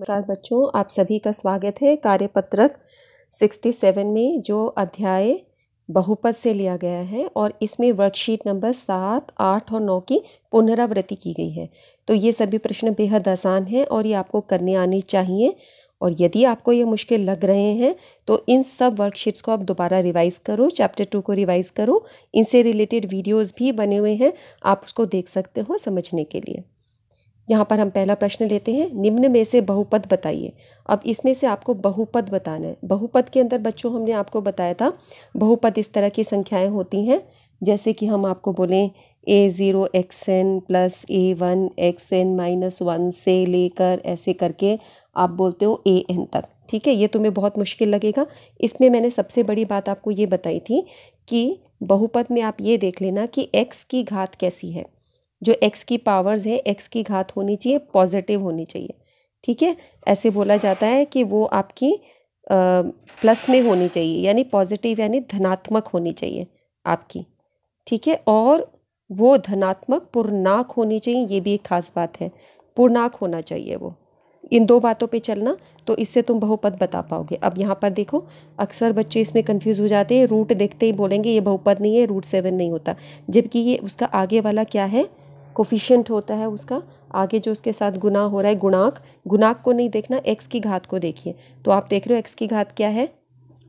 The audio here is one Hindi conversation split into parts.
नमस्कार बच्चों आप सभी का स्वागत है कार्यपत्रक 67 में जो अध्याय बहुपद से लिया गया है और इसमें वर्कशीट नंबर सात आठ और नौ की पुनरावृत्ति की गई है तो ये सभी प्रश्न बेहद आसान हैं और ये आपको करने आने चाहिए और यदि आपको ये मुश्किल लग रहे हैं तो इन सब वर्कशीट्स को आप दोबारा रिवाइज़ करो चैप्टर टू को रिवाइज़ करो इनसे रिलेटेड वीडियोज़ भी बने हुए हैं आप उसको देख सकते हो समझने के लिए यहाँ पर हम पहला प्रश्न लेते हैं निम्न में से बहुपद बताइए अब इसमें से आपको बहुपद बताना है बहुपद के अंदर बच्चों हमने आपको बताया था बहुपद इस तरह की संख्याएं होती हैं जैसे कि हम आपको बोलें a zero x n plus a one x n minus one से लेकर ऐसे करके आप बोलते हो ए एन तक ठीक है ये तुम्हें बहुत मुश्किल लगेगा इसमें मैंने सबसे बड़ी बात आपको ये बताई थी कि बहुपद में आप ये देख लेना कि एक्स की घात कैसी है जो एक्स की पावर्स है एक्स की घात होनी चाहिए पॉजिटिव होनी चाहिए ठीक है ऐसे बोला जाता है कि वो आपकी आ, प्लस में होनी चाहिए यानी पॉजिटिव यानी धनात्मक होनी चाहिए आपकी ठीक है और वो धनात्मक पूर्णाक होनी चाहिए ये भी एक खास बात है पूर्णाक होना चाहिए वो इन दो बातों पे चलना तो इससे तुम बहुपद बता पाओगे अब यहाँ पर देखो अक्सर बच्चे इसमें कंफ्यूज हो जाते हैं रूट देखते ही बोलेंगे ये बहुपद नहीं है रूट सेवन नहीं होता जबकि ये उसका आगे वाला क्या है कोफिशियंट होता है उसका आगे जो उसके साथ गुना हो रहा है गुणाक गुणाक को नहीं देखना एक्स की घात को देखिए तो आप देख रहे हो एक्स की घात क्या है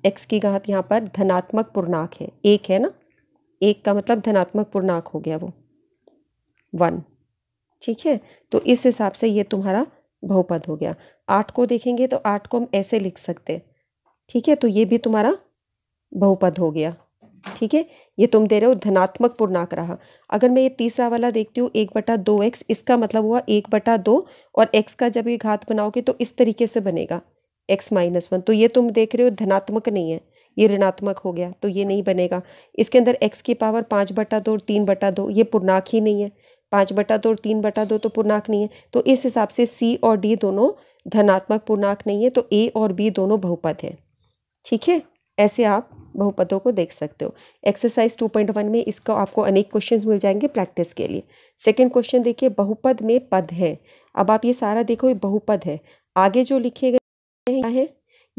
एक्स की घात यहाँ पर धनात्मक पूर्णाक है एक है ना एक का मतलब धनात्मक पूर्णाक हो गया वो वन ठीक है तो इस हिसाब से ये तुम्हारा बहुपद हो गया आठ को देखेंगे तो आठ को हम ऐसे लिख सकते ठीक है तो ये भी तुम्हारा बहुपद हो गया ठीक है ये तुम दे रहे हो धनात्मक पूर्णांक रहा अगर मैं ये तीसरा वाला देखती हूँ एक बटा दो एक्स इसका मतलब हुआ एक बटा दो और एक्स का जब ये घात बनाओगे तो इस तरीके से बनेगा एक्स माइनस वन तो ये तुम देख रहे हो धनात्मक नहीं है ये ऋणात्मक हो गया तो ये नहीं बनेगा इसके अंदर एक्स की पावर पाँच बटा दो और तीन बटा दो ये पूर्णांक ही नहीं है पाँच बटा दो और तीन बटा दो तो पूर्णांक नहीं है तो इस हिसाब से सी और डी दोनों धनात्मक पूर्णांक नहीं है तो ए और बी दोनों बहुपद हैं ठीक है ऐसे आप बहुपदों को देख सकते हो एक्सरसाइज 2.1 में इसका आपको अनेक क्वेश्चंस मिल जाएंगे प्रैक्टिस के लिए सेकंड क्वेश्चन देखिए बहुपद में पद है अब आप ये सारा देखो ये बहुपद है आगे जो लिखे गए हैं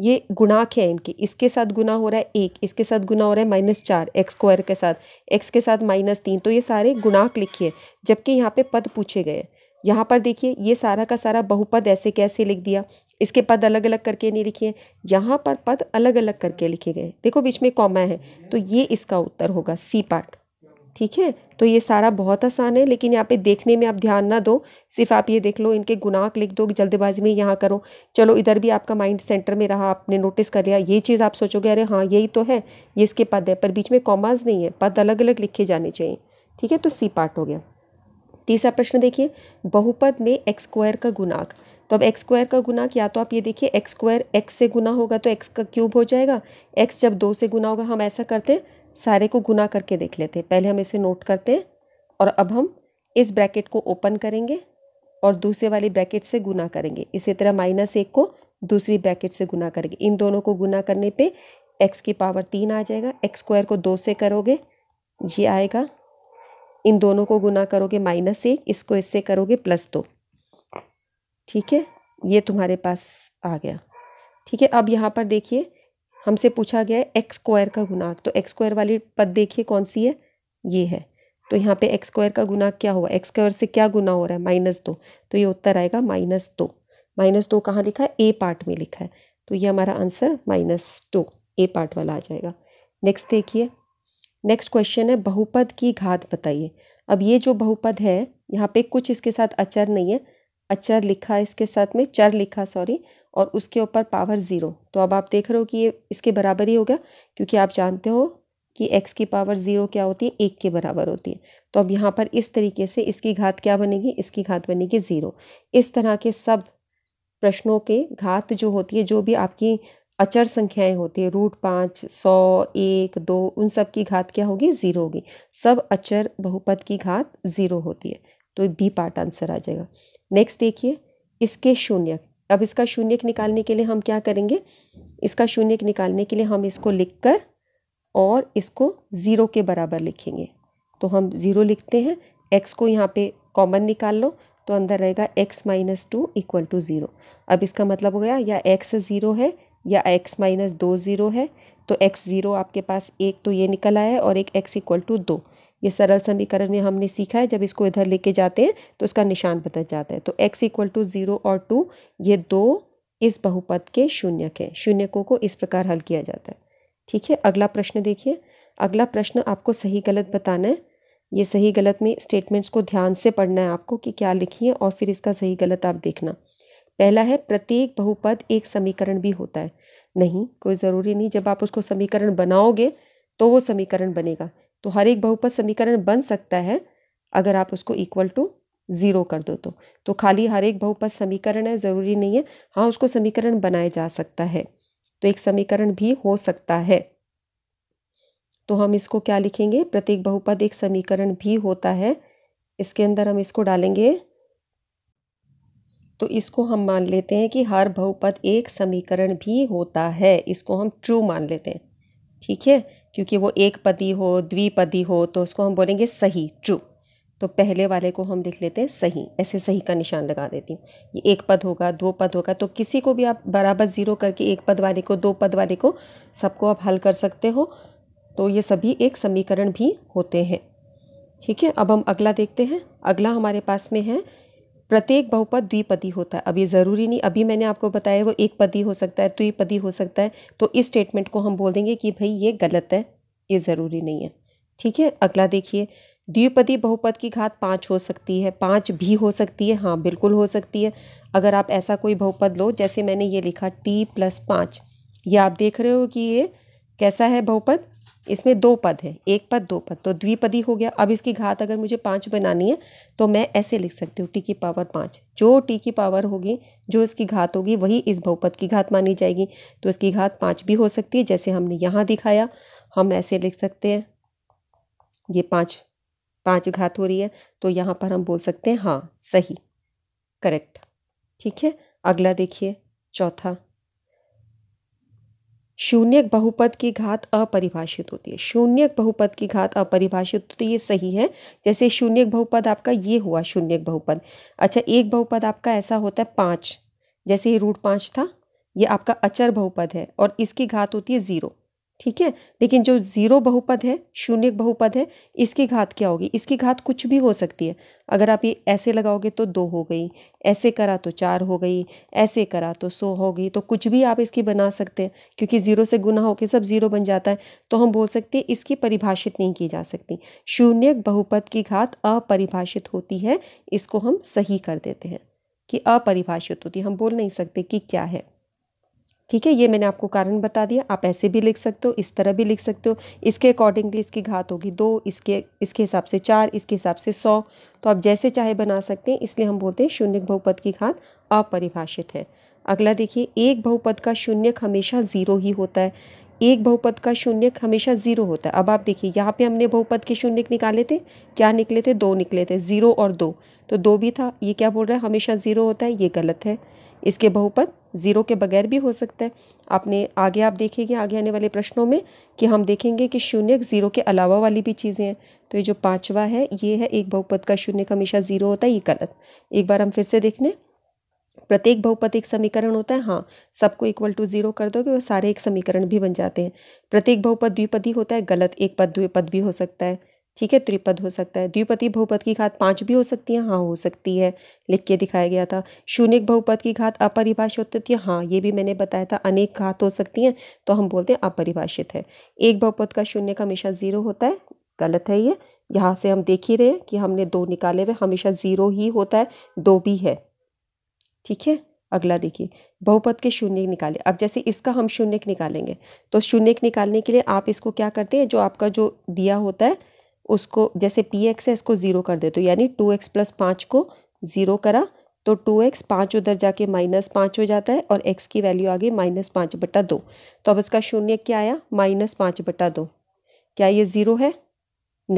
ये गुणाक है इनके इसके साथ गुना हो रहा है एक इसके साथ गुना हो रहा है माइनस चार एक्स स्क्वायर के साथ एक्स के साथ माइनस तीन तो ये सारे गुणाक लिखिए जबकि यहाँ पे पद पूछे गए यहाँ पर देखिए ये सारा का सारा बहुपद ऐसे कैसे लिख दिया इसके पद अलग अलग करके नहीं लिखे हैं यहाँ पर पद अलग अलग करके लिखे गए देखो बीच में कॉमा है तो ये इसका उत्तर होगा सी पार्ट ठीक है तो ये सारा बहुत आसान है लेकिन यहाँ पे देखने में आप ध्यान ना दो सिर्फ आप ये देख लो इनके गुनाक लिख दो जल्दबाजी में यहाँ करो चलो इधर भी आपका माइंड सेंटर में रहा आपने नोटिस कर लिया ये चीज़ आप सोचोगे अरे हाँ यही तो है ये इसके पद है पर बीच में कॉमाज नहीं है पद अलग अलग लिखे जाने चाहिए ठीक है तो सी पार्ट हो गया तीसरा प्रश्न देखिए बहुपद में एक्सक्वायर का गुनाक तो अब एक्स स्क्वायर का गुना किया तो आप ये देखिए एक्स स्क्वायर एक्स से गुना होगा तो एक्स का क्यूब हो जाएगा एक्स जब दो से गुना होगा हम ऐसा करते हैं सारे को गुना करके देख लेते हैं पहले हम इसे नोट करते हैं और अब हम इस ब्रैकेट को ओपन करेंगे और दूसरे वाली ब्रैकेट से गुना करेंगे इसी तरह माइनस एक को दूसरी ब्रैकेट से गुना करेंगे इन दोनों को गुना करने पे एक्स की पावर तीन आ जाएगा एक्स स्क्वायर को दो से करोगे ये आएगा इन दोनों को गुना करोगे माइनस एक इसको इससे करोगे प्लस दो ठीक है ये तुम्हारे पास आ गया ठीक है अब यहाँ पर देखिए हमसे पूछा गया है एक्स स्क्वायर का गुनाक तो एक्स स्क्वायर वाली पद देखिए कौन सी है ये है तो यहाँ पे एक्स स्क्वायर का गुनाक क्या हुआ एक्स स्क्वायर से क्या गुना हो रहा है माइनस दो तो ये उत्तर आएगा माइनस दो माइनस दो कहाँ लिखा है ए पार्ट में लिखा है तो ये हमारा answer minus two a part वाला आ जाएगा नेक्स्ट देखिए नेक्स्ट क्वेश्चन है बहुपद की घात बताइए अब ये जो बहुपद है यहाँ पे कुछ इसके साथ अचर नहीं है अचर लिखा इसके साथ में चर लिखा सॉरी और उसके ऊपर पावर ज़ीरो तो अब आप देख रहे हो कि ये इसके बराबर ही हो गया क्योंकि आप जानते हो कि x की पावर ज़ीरो क्या होती है एक के बराबर होती है तो अब यहाँ पर इस तरीके से इसकी घात क्या बनेगी इसकी घात बनेगी ज़ीरो इस तरह के सब प्रश्नों के घात जो होती है जो भी आपकी अचर संख्याएं होती है रूट पाँच सौ एक दो उन सब की घात क्या होगी ज़ीरो होगी सब अचर बहुपद की घात ज़ीरो होती है तो बी पार्ट आंसर आ जाएगा नेक्स्ट देखिए इसके शून्य अब इसका शून्य निकालने के लिए हम क्या करेंगे इसका शून्य निकालने के लिए हम इसको लिख कर और इसको ज़ीरो के बराबर लिखेंगे तो हम ज़ीरो लिखते हैं एक्स को यहाँ पे कॉमन निकाल लो तो अंदर रहेगा x minus two equal to zero अब इसका मतलब हो गया या एक्स ज़ीरो है या एक्स माइनस दो ज़ीरो है तो एक्स ज़ीरो आपके पास एक तो ये निकल आया है और एक एक्स इक्वल टू दो ये सरल समीकरण में हमने सीखा है जब इसको इधर लेके जाते हैं तो उसका निशान बदल जाता है तो x इक्वल टू ज़ीरो और टू ये दो इस बहुपद के शून्यक हैं शून्यकों को इस प्रकार हल किया जाता है ठीक है अगला प्रश्न देखिए अगला प्रश्न आपको सही गलत बताना है ये सही गलत में स्टेटमेंट्स को ध्यान से पढ़ना है आपको कि क्या लिखी है और फिर इसका सही गलत आप देखना पहला है प्रत्येक बहुपद एक समीकरण भी होता है नहीं कोई ज़रूरी नहीं जब आप उसको समीकरण बनाओगे तो वो समीकरण बनेगा तो हर एक बहुपद समीकरण बन सकता है अगर आप उसको इक्वल टू ज़ीरो कर दो तो तो खाली हर एक बहुपद समीकरण है ज़रूरी नहीं है हाँ उसको समीकरण बनाया जा सकता है तो एक समीकरण भी हो सकता है तो हम इसको क्या लिखेंगे प्रत्येक बहुपद एक समीकरण भी होता है इसके अंदर हम इसको डालेंगे तो इसको हम मान लेते हैं कि हर बहुपद एक समीकरण भी होता है इसको हम ट्रू मान लेते हैं ठीक है क्योंकि वो एक पति हो द्विपदी हो तो उसको हम बोलेंगे सही ट्रू तो पहले वाले को हम लिख लेते हैं सही ऐसे सही का निशान लगा देती हूँ ये एक पद होगा दो पद होगा तो किसी को भी आप बराबर ज़ीरो करके एक पद वाले को दो पद वाले को सबको आप हल कर सकते हो तो ये सभी एक समीकरण भी होते हैं ठीक है अब हम अगला देखते हैं अगला हमारे पास में है प्रत्येक बहुपद द्विपदी होता है अब ये ज़रूरी नहीं अभी मैंने आपको बताया वो एक पदी हो सकता है द्विपदी हो सकता है तो इस स्टेटमेंट को हम बोल देंगे कि भाई ये गलत है ये ज़रूरी नहीं है ठीक है अगला देखिए द्विपदी बहुपद की घात पाँच हो सकती है पाँच भी हो सकती है हाँ बिल्कुल हो सकती है अगर आप ऐसा कोई बहुपद लो जैसे मैंने ये लिखा टी प्लस पाँच ये आप देख रहे हो कि ये कैसा है बहुपद इसमें दो पद हैं एक पद दो पद तो द्विपदी हो गया अब इसकी घात अगर मुझे पाँच बनानी है तो मैं ऐसे लिख सकती हूँ टी की पावर पाँच जो टी की पावर होगी जो इसकी घात होगी वही इस बहुपद की घात मानी जाएगी तो इसकी घात पाँच भी हो सकती है जैसे हमने यहाँ दिखाया हम ऐसे लिख सकते हैं ये पाँच पाँच घात हो रही है तो यहाँ पर हम बोल सकते हैं हाँ सही करेक्ट ठीक है अगला देखिए चौथा शून्यक बहुपद की घात अपरिभाषित होती है शून्यक बहुपद की घात अपरिभाषित होती तो है ये सही है जैसे शून्यक बहुपद आपका ये हुआ शून्यक बहुपद अच्छा एक बहुपद आपका ऐसा होता है पाँच जैसे ये रूट पाँच था ये आपका अचर बहुपद है और इसकी घात होती है ज़ीरो ठीक है लेकिन जो ज़ीरो बहुपद है शून्य बहुपद है इसकी घात क्या होगी इसकी घात कुछ भी हो सकती है अगर आप ये ऐसे लगाओगे तो दो हो गई ऐसे करा तो चार हो गई ऐसे करा तो सौ हो गई तो कुछ भी आप इसकी बना सकते हैं क्योंकि ज़ीरो से गुना होकर सब ज़ीरो बन जाता है तो हम बोल सकते हैं इसकी परिभाषित नहीं की जा सकती शून्य बहुपद की घात अपरिभाषित होती है इसको हम सही कर देते हैं कि अपरिभाषित होती है हम बोल नहीं सकते कि क्या है ठीक है ये मैंने आपको कारण बता दिया आप ऐसे भी लिख सकते हो इस तरह भी लिख सकते हो इसके अकॉर्डिंगली इसकी घात होगी दो इसके इसके हिसाब से चार इसके हिसाब से सौ तो आप जैसे चाहे बना सकते हैं इसलिए हम बोलते हैं शून्य बहुपद की घात अपरिभाषित है अगला देखिए एक बहुपद का शून्य हमेशा ज़ीरो ही होता है एक बहुपद का शून्य हमेशा ज़ीरो होता है अब आप देखिए यहाँ पे हमने बहुपद के शून्य निकाले थे क्या निकले थे दो निकले थे ज़ीरो और दो तो दो भी था ये क्या बोल रहा है हमेशा ज़ीरो होता है ये गलत है इसके बहुपद ज़ीरो के बगैर भी हो सकता है आपने आगे आप देखेंगे आगे आने वाले प्रश्नों में कि हम देखेंगे कि शून्य ज़ीरो के अलावा वाली भी चीज़ें हैं तो ये जो पाँचवा है ये है एक बहुपद का शून्य का हमेशा ज़ीरो होता है ये गलत एक बार हम फिर से देख लें प्रत्येक बहुपद एक समीकरण होता है हाँ सबको इक्वल टू जीरो कर कि वह सारे एक समीकरण भी बन जाते हैं प्रत्येक बहुपद द्विपदी होता है गलत एक पद द्विपद भी हो सकता है ठीक है त्रिपद हो सकता है द्विपति बहुपद की घात पाँच भी हो सकती है हाँ हो सकती है लिख के दिखाया गया था शून्य बहुपद की घात अपरिभाषित होती है हाँ ये भी मैंने बताया था अनेक घात हो सकती हैं तो हम बोलते हैं अपरिभाषित है एक बहुपद का शून्य का हमेशा ज़ीरो होता है गलत है ये यहाँ से हम देख ही रहे हैं कि हमने दो निकाले हुए हमेशा ज़ीरो ही होता है दो भी है ठीक है अगला देखिए बहुपद के शून्य निकाले अब जैसे इसका हम शून्य निकालेंगे तो शून्य निकालने के लिए आप इसको क्या करते हैं जो आपका जो दिया होता है उसको जैसे पी एक्स है इसको ज़ीरो कर दे तो यानी टू एक्स प्लस पाँच को ज़ीरो करा तो टू एक्स पाँच उधर जाके माइनस पाँच हो जाता है और एक्स की वैल्यू आ गई माइनस पाँच बटा दो तो अब इसका शून्य क्या आया माइनस पाँच बटा दो क्या ये ज़ीरो है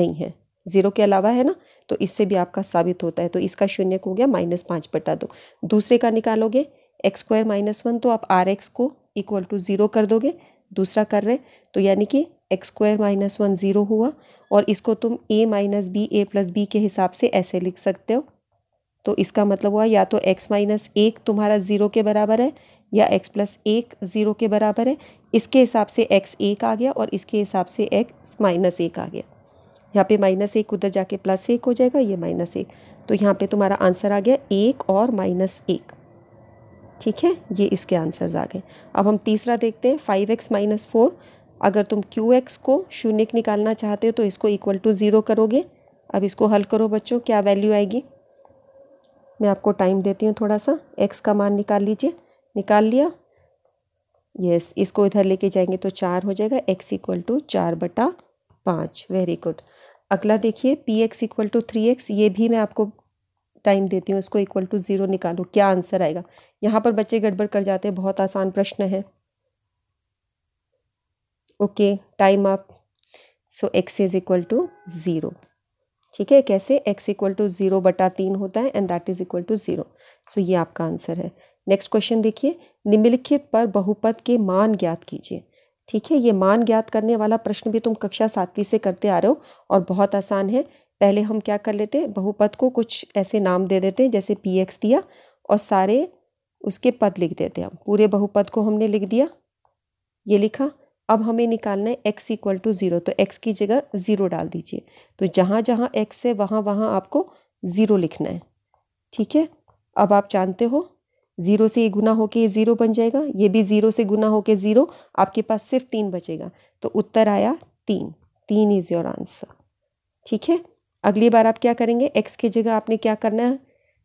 नहीं है ज़ीरो के अलावा है ना तो इससे भी आपका साबित होता है तो इसका शून्य हो गया माइनस पाँच बटा दो दूसरे का निकालोगे एक्स स्क्वायर माइनस वन तो आप आर एक्स को इक्वल टू ज़ीरो कर दोगे दूसरा कर रहे तो यानी कि x square minus one zero हुआ और इसको तुम a minus b a plus b के हिसाब से ऐसे लिख सकते हो तो इसका मतलब हुआ या तो एक्स माइनस एक तुम्हारा ज़ीरो के बराबर है या एक्स प्लस एक ज़ीरो के बराबर है इसके हिसाब से एक्स एक आ गया और इसके हिसाब से एक्स माइनस एक आ गया यहाँ पे माइनस एक उधर जाके प्लस एक हो जाएगा ये माइनस एक तो यहाँ पे तुम्हारा आंसर आ गया एक और माइनस एक ठीक है ये इसके आंसर्स आ गए अब हम तीसरा देखते हैं फाइव एक्स माइनस फोर अगर तुम क्यू एक्स को शून्य निकालना चाहते हो तो इसको इक्वल टू ज़ीरो करोगे अब इसको हल करो बच्चों क्या वैल्यू आएगी मैं आपको टाइम देती हूँ थोड़ा सा एक्स का मान निकाल लीजिए निकाल लिया यस इसको इधर लेके जाएंगे तो चार हो जाएगा एक्स इक्वल टू चार बटा पाँच वेरी गुड अगला देखिए P x equal to three x ये भी मैं आपको टाइम देती हूँ इसको इक्वल टू ज़ीरो निकालो क्या आंसर आएगा यहाँ पर बच्चे गड़बड़ कर जाते हैं बहुत आसान प्रश्न है okay time up so x is equal to zero ठीक है कैसे एक्स इक्वल टू ज़ीरो बटा तीन होता है and that is equal to zero so ये आपका आंसर है नेक्स्ट क्वेश्चन देखिए निम्नलिखित पर बहुपद के मान ज्ञात कीजिए ठीक है ये मान ज्ञात करने वाला प्रश्न भी तुम कक्षा सातवीं से करते आ रहे हो और बहुत आसान है पहले हम क्या कर लेते हैं बहुपद को कुछ ऐसे नाम दे देते हैं जैसे पी एक्स दिया और सारे उसके पद लिख देते हैं हम पूरे बहुपद को हमने लिख दिया ये लिखा अब हमें निकालना है एक्स इक्वल टू ज़ीरो तो एक्स की जगह ज़ीरो डाल दीजिए तो जहाँ जहाँ एक्स है वहाँ वहाँ आपको ज़ीरो लिखना है ठीक है अब आप जानते हो ज़ीरो से ये गुना होके ये ज़ीरो बन जाएगा ये भी ज़ीरो से गुना होके ज़ीरो आपके पास सिर्फ तीन बचेगा तो उत्तर आया तीन तीन इज़ योर आंसर ठीक है अगली बार आप क्या करेंगे एक्स की जगह आपने क्या करना है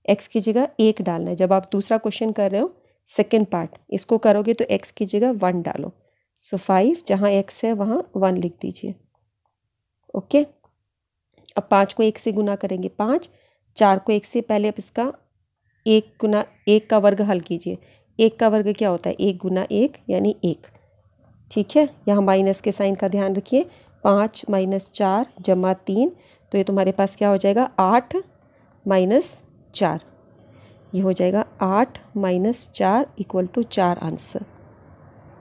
एक्स की जगह एक डालना है जब आप दूसरा क्वेश्चन कर रहे हो सेकेंड पार्ट इसको करोगे तो एक्स की जगह वन डालो सो फाइव जहाँ एक्स है वहाँ वन लिख दीजिए ओके अब पाँच को एक से गुना करेंगे पाँच चार को एक से पहले अब इसका एक गुना एक का वर्ग हल कीजिए एक का वर्ग क्या होता है एक गुना एक यानी एक ठीक है यहाँ माइनस के साइन का ध्यान रखिए पाँच माइनस चार जमा तीन तो ये तुम्हारे पास क्या हो जाएगा आठ माइनस चार ये हो जाएगा आठ माइनस चार इक्वल टू चार आंसर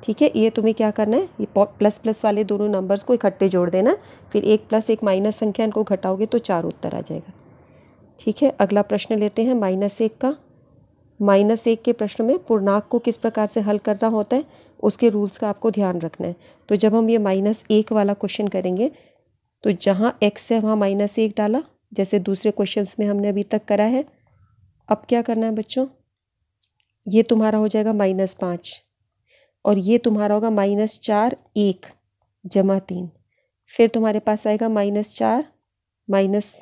ठीक है ये तुम्हें क्या करना है ये प्लस प्लस वाले दोनों नंबर्स को इकट्ठे जोड़ देना फिर एक प्लस एक माइनस संख्या इनको घटाओगे तो चार उत्तर आ जाएगा ठीक है अगला प्रश्न लेते हैं माइनस एक का माइनस एक के प्रश्न में पूर्णांक को किस प्रकार से हल करना होता है उसके रूल्स का आपको ध्यान रखना है तो जब हम ये माइनस एक वाला क्वेश्चन करेंगे तो जहाँ एक्स है वहाँ माइनस एक डाला जैसे दूसरे क्वेश्चंस में हमने अभी तक करा है अब क्या करना है बच्चों ये तुम्हारा हो जाएगा माइनस पाँच और ये तुम्हारा होगा माइनस चार एक जमा तीन फिर तुम्हारे पास आएगा माइनस चार माइनस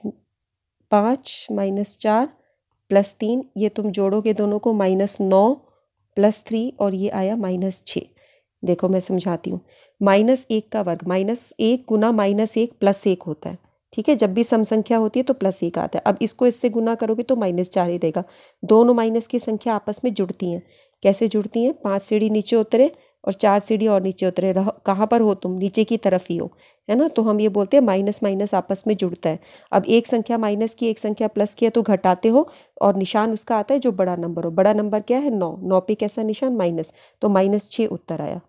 पाँच माइनस चार प्लस तीन ये तुम जोड़ोगे दोनों को माइनस नौ प्लस थ्री और ये आया माइनस छः देखो मैं समझाती हूँ माइनस एक का वर्ग माइनस एक गुना माइनस एक प्लस एक होता है ठीक है जब भी सम संख्या होती है तो प्लस एक आता है अब इसको इससे गुना करोगे तो माइनस चार ही रहेगा दोनों माइनस की संख्या आपस में जुड़ती हैं कैसे जुड़ती हैं पांच सीढ़ी नीचे उतरे और चार सीढ़ी और नीचे उतरे रहो कहाँ पर हो तुम नीचे की तरफ ही हो है ना तो हम ये बोलते हैं माइनस माइनस आपस में जुड़ता है अब एक संख्या माइनस की एक संख्या प्लस की है तो घटाते हो और निशान उसका आता है जो बड़ा नंबर हो बड़ा नंबर क्या है नौ नौ पे कैसा निशान माइनस तो माइनस छः उत्तर आया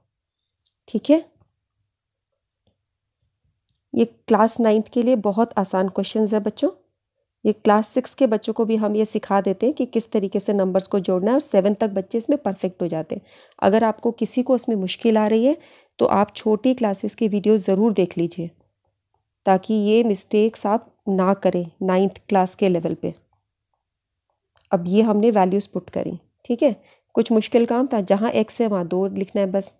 ठीक है ये क्लास नाइन्थ के लिए बहुत आसान क्वेश्चन है बच्चों ये क्लास सिक्स के बच्चों को भी हम ये सिखा देते हैं कि किस तरीके से नंबर्स को जोड़ना है और सेवन तक बच्चे इसमें परफेक्ट हो जाते हैं अगर आपको किसी को इसमें मुश्किल आ रही है तो आप छोटी क्लासेस की वीडियो ज़रूर देख लीजिए ताकि ये मिस्टेक्स आप ना करें नाइन्थ क्लास के लेवल पे अब ये हमने वैल्यूज़ पुट करी ठीक है कुछ मुश्किल काम था जहाँ एक्स है वहाँ दो लिखना है बस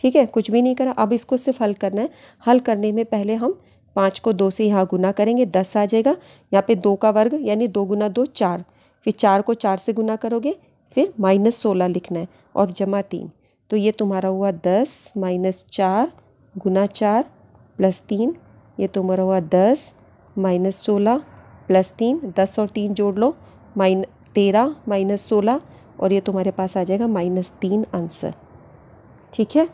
ठीक है कुछ भी नहीं करा अब इसको सिर्फ हल करना है हल करने में पहले हम पाँच को दो से यहाँ गुना करेंगे दस आ जाएगा यहाँ पे दो का वर्ग यानी दो गुना दो चार फिर चार को चार से गुना करोगे फिर माइनस सोलह लिखना है और जमा तीन तो ये तुम्हारा हुआ दस माइनस चार गुना चार प्लस तीन ये तुम्हारा हुआ दस माइनस सोलह प्लस तीन दस और तीन जोड़ लो माइन तेरह माइनस सोलह और ये तुम्हारे पास आ जाएगा माइनस तीन आंसर ठीक है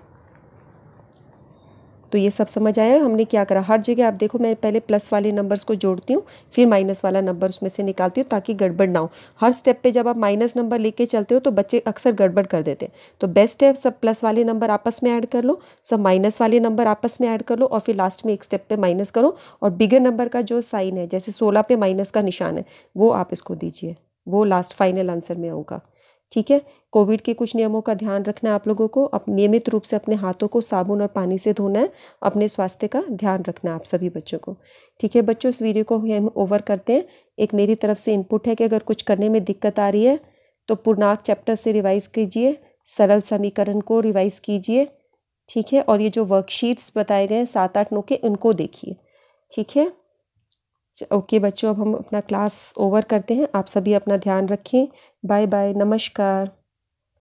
तो ये सब समझ आया हमने क्या करा हर जगह आप देखो मैं पहले प्लस वाले नंबर्स को जोड़ती हूँ फिर माइनस वाला नंबर उसमें से निकालती हूँ ताकि गड़बड़ ना हो हर स्टेप पे जब आप माइनस नंबर लेके चलते हो तो बच्चे अक्सर गड़बड़ कर देते हैं तो बेस्ट है सब प्लस वाले नंबर आपस में ऐड कर लो सब माइनस वाले नंबर आपस में ऐड कर लो और फिर लास्ट में एक स्टेप पर माइनस करो और बिगर नंबर का जो साइन है जैसे सोलह पे माइनस का निशान है वो आप इसको दीजिए वो लास्ट फाइनल आंसर में होगा ठीक है कोविड के कुछ नियमों का ध्यान रखना है आप लोगों को अब नियमित रूप से अपने हाथों को साबुन और पानी से धोना है अपने स्वास्थ्य का ध्यान रखना है आप सभी बच्चों को ठीक है बच्चों इस वीडियो को हम ओवर करते हैं एक मेरी तरफ से इनपुट है कि अगर कुछ करने में दिक्कत आ रही है तो पूर्णाक चैप्टर से रिवाइज़ कीजिए सरल समीकरण को रिवाइज़ कीजिए ठीक है और ये जो वर्कशीट्स बताए गए हैं सात आठ नौ के उनको देखिए ठीक है ओके बच्चों अब हम अपना क्लास ओवर करते हैं आप सभी अपना ध्यान रखें बाय बाय नमस्कार